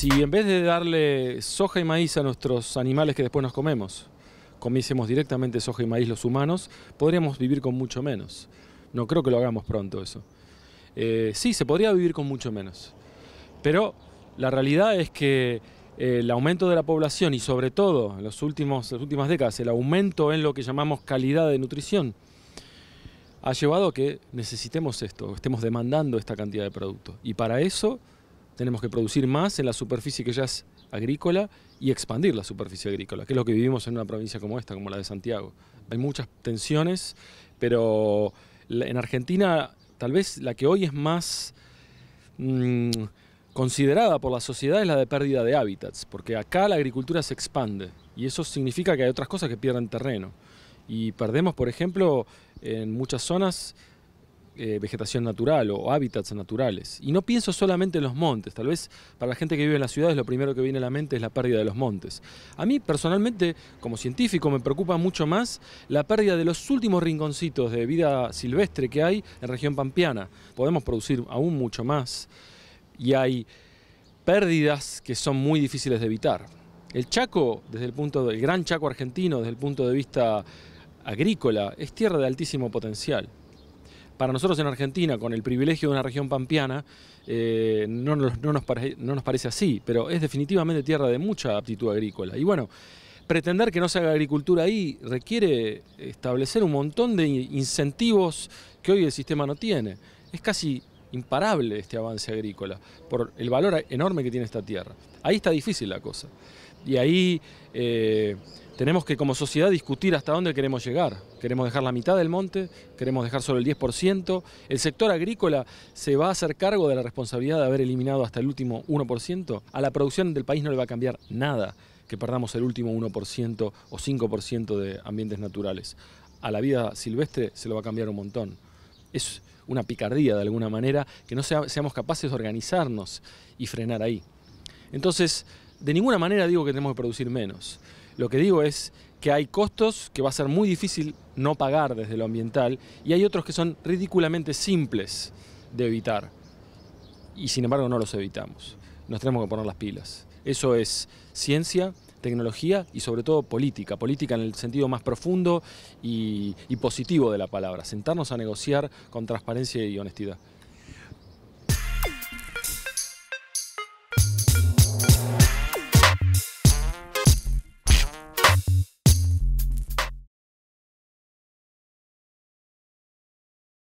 si en vez de darle soja y maíz a nuestros animales que después nos comemos, comiésemos directamente soja y maíz los humanos, podríamos vivir con mucho menos. No creo que lo hagamos pronto eso. Eh, sí, se podría vivir con mucho menos. Pero la realidad es que eh, el aumento de la población y sobre todo en los últimos, las últimas décadas el aumento en lo que llamamos calidad de nutrición ha llevado a que necesitemos esto, estemos demandando esta cantidad de productos. Y para eso tenemos que producir más en la superficie que ya es agrícola y expandir la superficie agrícola, que es lo que vivimos en una provincia como esta, como la de Santiago. Hay muchas tensiones, pero en Argentina tal vez la que hoy es más mm, considerada por la sociedad es la de pérdida de hábitats, porque acá la agricultura se expande y eso significa que hay otras cosas que pierden terreno. Y perdemos, por ejemplo, en muchas zonas eh, vegetación natural o hábitats naturales. Y no pienso solamente en los montes, tal vez para la gente que vive en las ciudades lo primero que viene a la mente es la pérdida de los montes. A mí personalmente, como científico, me preocupa mucho más la pérdida de los últimos rinconcitos de vida silvestre que hay en región pampeana. Podemos producir aún mucho más y hay pérdidas que son muy difíciles de evitar. El Chaco, desde el punto del gran Chaco argentino, desde el punto de vista agrícola, es tierra de altísimo potencial. Para nosotros en Argentina, con el privilegio de una región pampiana, eh, no, no nos parece así, pero es definitivamente tierra de mucha aptitud agrícola. Y bueno, pretender que no se haga agricultura ahí requiere establecer un montón de incentivos que hoy el sistema no tiene. Es casi imparable este avance agrícola por el valor enorme que tiene esta tierra. Ahí está difícil la cosa. Y ahí eh, tenemos que como sociedad discutir hasta dónde queremos llegar. Queremos dejar la mitad del monte, queremos dejar solo el 10%. El sector agrícola se va a hacer cargo de la responsabilidad de haber eliminado hasta el último 1%. A la producción del país no le va a cambiar nada que perdamos el último 1% o 5% de ambientes naturales. A la vida silvestre se lo va a cambiar un montón. Es una picardía de alguna manera que no seamos capaces de organizarnos y frenar ahí. Entonces, de ninguna manera digo que tenemos que producir menos. Lo que digo es que hay costos que va a ser muy difícil no pagar desde lo ambiental y hay otros que son ridículamente simples de evitar. Y sin embargo no los evitamos. Nos tenemos que poner las pilas. Eso es ciencia, tecnología y sobre todo política. Política en el sentido más profundo y, positivo de la palabra. Sentarnos a negociar con transparencia y honestidad.